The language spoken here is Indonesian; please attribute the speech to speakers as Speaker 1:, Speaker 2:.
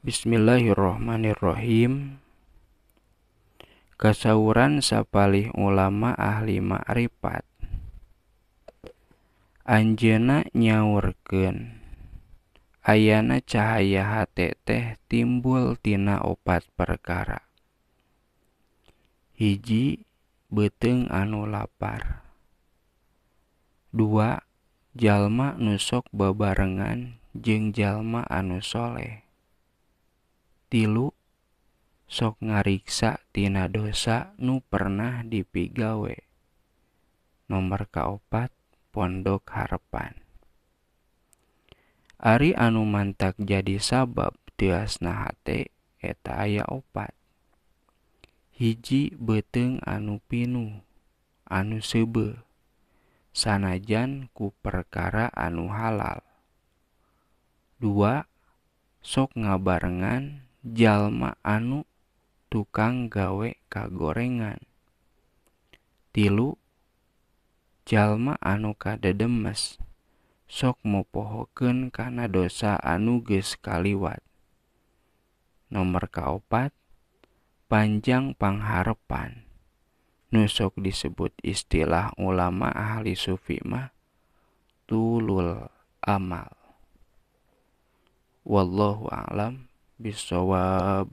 Speaker 1: Bismillahirrohmanirrohim Kasauran sapalih ulama ahli ma'rifat Anjena nyaurken Ayana cahaya hati teh timbul tina opat perkara hiji beteng anu lapar dua jalma nusok babarengan jeng jalma anu soleh tilu sok ngariksa tina dosa nu pernah dipigawe nomor kaopat pondok harapan Ari anu mantak jadi sabab tias nahate eta aya opat hiji beteng anu pinu anu sebe sanajan ku perkara anu halal dua sok ngabarengan jalma anu tukang gawe kagorengan tilu jalma anu demes. sok pohoken karena dosa anu ges kaliwat nomor kaopat panjang pangharepan nusok disebut istilah ulama ahli sufi mah tulul amal wallahu a'lam bisawab